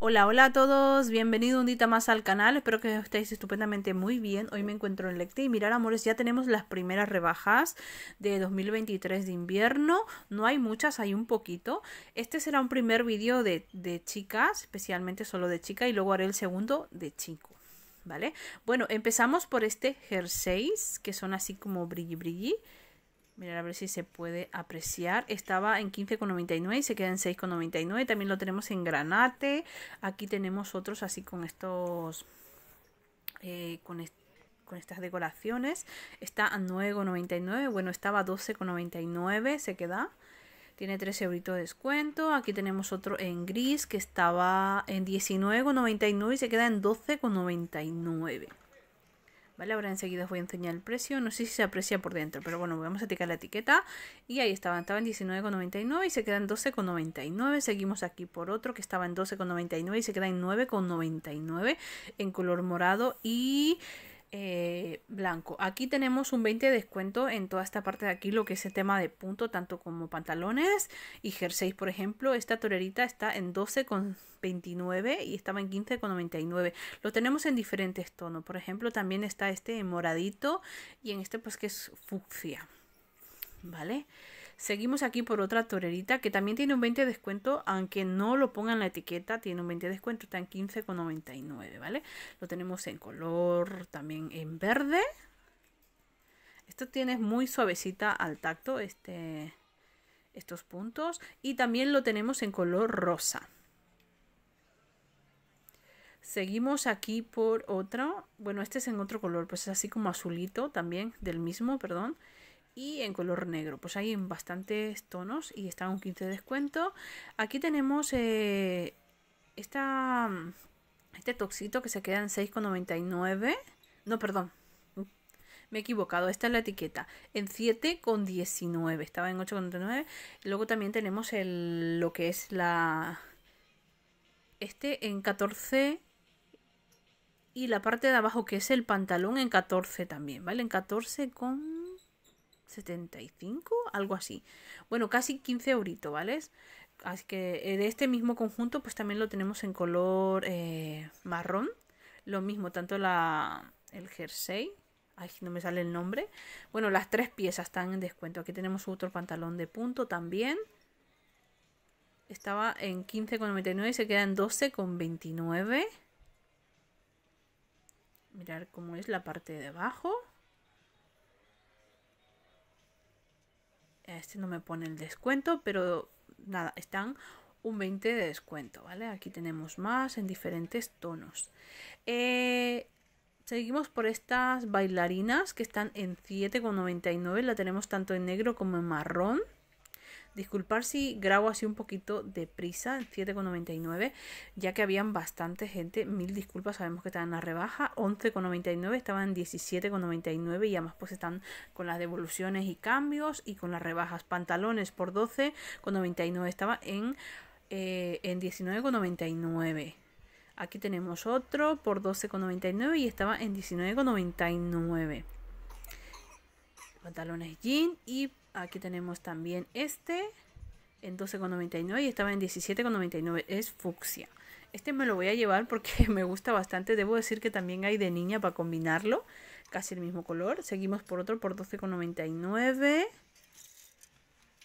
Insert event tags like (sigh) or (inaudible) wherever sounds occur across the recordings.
Hola, hola a todos, bienvenido un día más al canal, espero que estéis estupendamente muy bien. Hoy me encuentro en Lecte y mirar amores, ya tenemos las primeras rebajas de 2023 de invierno, no hay muchas, hay un poquito. Este será un primer vídeo de, de chicas, especialmente solo de chica, y luego haré el segundo de chico. ¿Vale? Bueno, empezamos por este jersey que son así como brilli brilli. Mirar a ver si se puede apreciar. Estaba en 15,99 y se queda en 6,99. También lo tenemos en granate. Aquí tenemos otros así con estos... Eh, con estas decoraciones. Está a 9,99. Bueno, estaba a 12,99. Se queda. Tiene 3 euritos de descuento. Aquí tenemos otro en gris que estaba en 19,99 y se queda en 12,99. ¿vale? Ahora enseguida os voy a enseñar el precio, no sé si se aprecia por dentro, pero bueno, vamos a ticar la etiqueta y ahí estaban, estaban 19,99 y se quedan 12,99, seguimos aquí por otro que estaba en 12,99 y se queda en 9,99 en color morado y eh, blanco. Aquí tenemos un 20 de descuento en toda esta parte de aquí, lo que es el tema de punto, tanto como pantalones y jerseys, por ejemplo. Esta torerita está en 12,29 y estaba en 15,99. Lo tenemos en diferentes tonos. Por ejemplo, también está este en moradito y en este pues que es fucsia. ¿Vale? Seguimos aquí por otra torerita que también tiene un 20 de descuento, aunque no lo pongan en la etiqueta, tiene un 20 de descuento, está en 15,99, ¿vale? Lo tenemos en color, también verde. Esto tiene muy suavecita al tacto este, estos puntos. Y también lo tenemos en color rosa. Seguimos aquí por otro. Bueno, este es en otro color, pues es así como azulito también, del mismo, perdón. Y en color negro, pues hay en bastantes tonos y está un 15 descuento. Aquí tenemos eh, esta, este toxito que se queda en 6,99 no, perdón. Me he equivocado. Esta es la etiqueta. En 7,19. Estaba en 8,99. Luego también tenemos lo que es la... Este en 14 y la parte de abajo que es el pantalón en 14 también, ¿vale? En 14 con 75, algo así. Bueno, casi 15 euritos, ¿vale? Así que de este mismo conjunto pues también lo tenemos en color eh, marrón. Lo mismo, tanto la, el jersey. Ay, no me sale el nombre. Bueno, las tres piezas están en descuento. Aquí tenemos otro pantalón de punto también. Estaba en 15,99 y se queda en 12,29. Mirar cómo es la parte de abajo. Este no me pone el descuento, pero nada, están un 20 de descuento, ¿vale? Aquí tenemos más en diferentes tonos. Eh, Seguimos por estas bailarinas que están en 7,99. La tenemos tanto en negro como en marrón. Disculpar si grabo así un poquito de prisa, 7,99, ya que habían bastante gente. Mil disculpas, sabemos que estaban en la rebaja. 11,99, estaban 17,99 y además pues están con las devoluciones y cambios y con las rebajas. Pantalones por 12,99 estaba en, eh, en 19,99. Aquí tenemos otro por 12,99 y estaba en 19,99. Pantalones jean y aquí tenemos también este en 12,99 y estaba en 17,99. Es fucsia. Este me lo voy a llevar porque (laughs) me gusta bastante. Debo decir que también hay de niña para combinarlo. Casi el mismo color. Seguimos por otro por 12,99.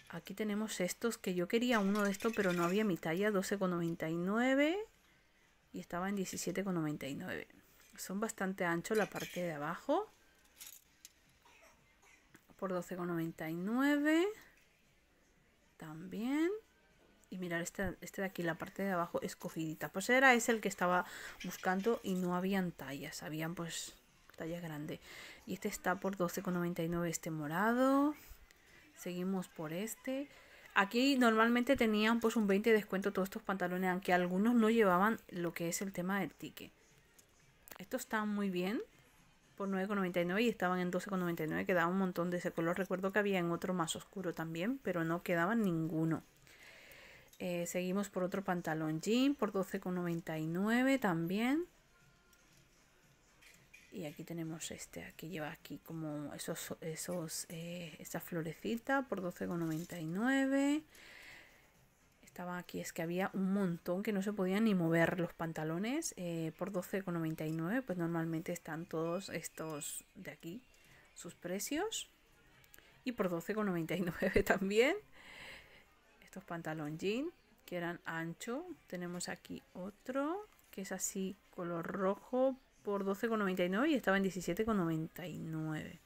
Aquí tenemos estos que yo quería uno de estos pero no había mi talla. 12,99 y estaba en 17,99. Son bastante ancho la parte de abajo. Por 12,99. También. Y mirar este, este de aquí, la parte de abajo escogidita. Pues era ese el que estaba buscando y no habían tallas. Habían pues talla grande. Y este está por 12,99 este morado. Seguimos por este. Aquí normalmente tenían pues un 20 de descuento todos estos pantalones, aunque algunos no llevaban lo que es el tema del ticket. Estos están muy bien por 9,99 y estaban en 12,99. Quedaba un montón de ese color. Recuerdo que había en otro más oscuro también, pero no quedaba ninguno. Eh, seguimos por otro pantalón jean por 12,99 también y aquí tenemos este aquí lleva aquí como esos esos eh, esa florecita por 12,99 estaba aquí es que había un montón que no se podían ni mover los pantalones eh, por 12,99 pues normalmente están todos estos de aquí sus precios y por 12,99 (laughs) también estos pantalones jean que eran ancho tenemos aquí otro que es así color rojo por 12,99 y estaba en 17,99.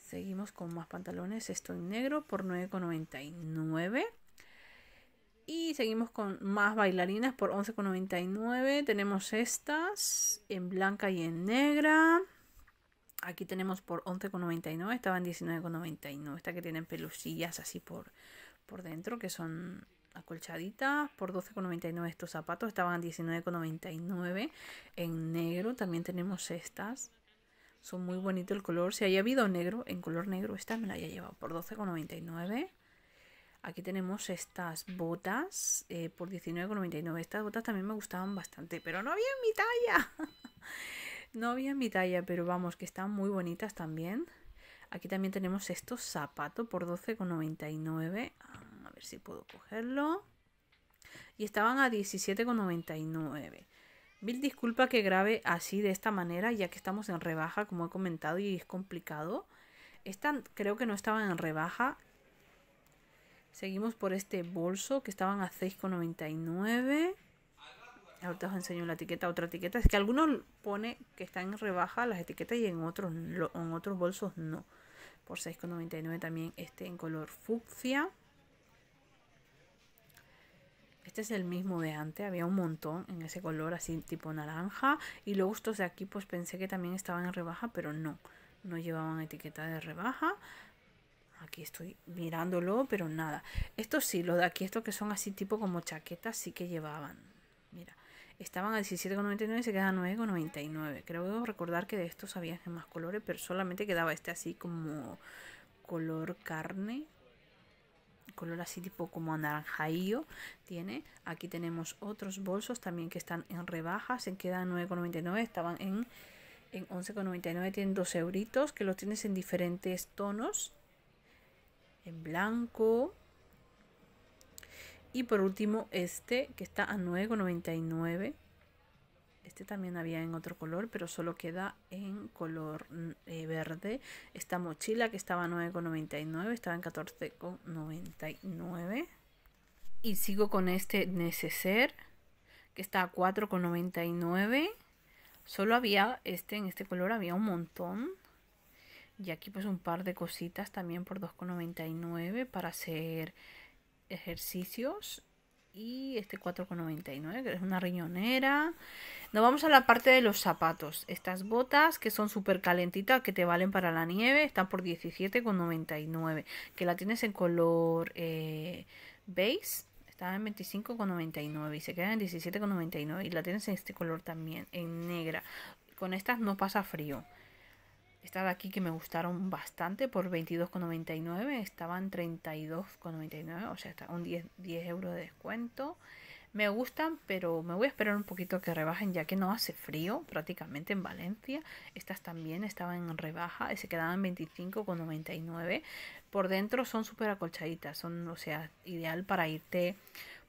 Seguimos con más pantalones. Esto en negro por 9,99. Y seguimos con más bailarinas por 11,99. Tenemos estas en blanca y en negra. Aquí tenemos por 11,99. Estaban 19,99. Esta que tienen pelusillas así por, por dentro, que son acolchaditas por 12,99 estos zapatos estaban 19,99 en negro también tenemos estas son muy bonitos el color si haya habido negro en color negro esta me la haya llevado por 12,99 aquí tenemos estas botas eh, por 19,99 estas botas también me gustaban bastante pero no había en mi talla (laughs) no había en mi talla pero vamos que están muy bonitas también aquí también tenemos estos zapatos por 12,99 si puedo cogerlo. Y estaban a 17,99. Mil disculpa que grabe así de esta manera, ya que estamos en rebaja, como he comentado, y es complicado. Esta creo que no estaban en rebaja. Seguimos por este bolso que estaban a 6,99. Ahorita os enseño la etiqueta, otra etiqueta. Es que algunos pone que están en rebaja las etiquetas y en otros, en otros bolsos no. Por 6,99 también este en color fucsia. Este es el mismo de antes, había un montón en ese color así tipo naranja. Y los gustos de aquí pues pensé que también estaban en rebaja, pero no, no llevaban etiqueta de rebaja. Aquí estoy mirándolo, pero nada. Estos sí, los de aquí, estos que son así tipo como chaquetas, sí que llevaban. Mira, estaban a 17,99 y se quedan a 9,99. Creo recordar que de estos había más colores, pero solamente quedaba este así como color carne, color así tipo como anaranjadillo tiene. Aquí tenemos otros bolsos también que están en rebajas, en quedan 9,99, estaban en, en 11,99, tienen dos euritos, que los tienes en diferentes tonos, en blanco. Y por último este que está a 9,99 este también había en otro color, pero solo queda en color mm, eh, verde. Esta mochila que estaba 9,99, estaba en 14,99. Y sigo con este neceser, que está a 4,99. Solo había este, en este color había un montón. Y aquí pues un par de cositas también por 2,99 para hacer ejercicios y este 4,99, que es una riñonera. Nos vamos a la parte de los zapatos. Estas botas que son súper calentitas, que te valen para la nieve, están por 17,99, que la tienes en color eh, beige. Estaba en 25,99 y se queda en 17,99 y la tienes en este color también, en negra. Con estas no pasa frío. Estas de aquí que me gustaron bastante por 22,99. Estaban 32,99. O sea, está un 10, 10 euros de descuento. Me gustan, pero me voy a esperar un poquito que rebajen ya que no hace frío prácticamente en Valencia. Estas también estaban en rebaja y se quedaban 25,99. Por dentro son súper acolchaditas. Son, o sea, ideal para irte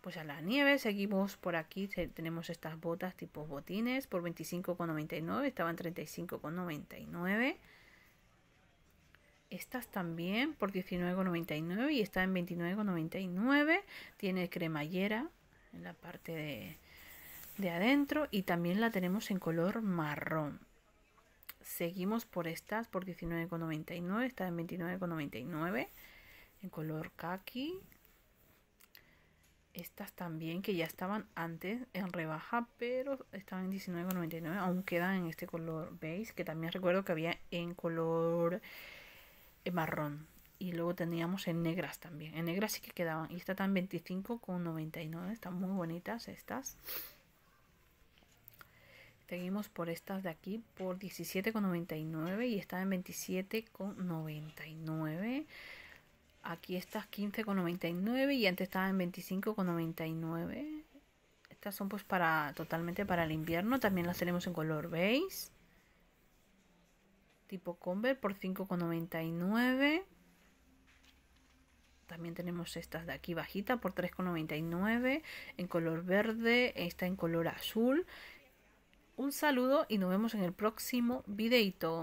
pues a la nieve. Seguimos por aquí, tenemos estas botas tipo botines por 25,99, estaban 35,99. Estas también por 19,99 y está en 29,99. Tiene cremallera en la parte de, adentro y también la tenemos en color marrón. Seguimos por estas por 19,99, está en 29,99 en color khaki estas también que ya estaban antes en rebaja, pero estaban en 19,99. Aún quedan en este color beige, que también recuerdo que había en color eh, marrón. Y luego teníamos en negras también. En negras sí que quedaban. Y esta en 25,99. Están muy bonitas estas. Seguimos por estas de aquí por 17,99 y está en 27,99. Aquí estas 15,99 y antes estaban 25,99. Estas son pues para totalmente para el invierno. También las tenemos en color beige. Tipo Convert por 5,99. También tenemos estas de aquí bajita por 3,99. En color verde. Esta en color azul. Un saludo y nos vemos en el próximo videito.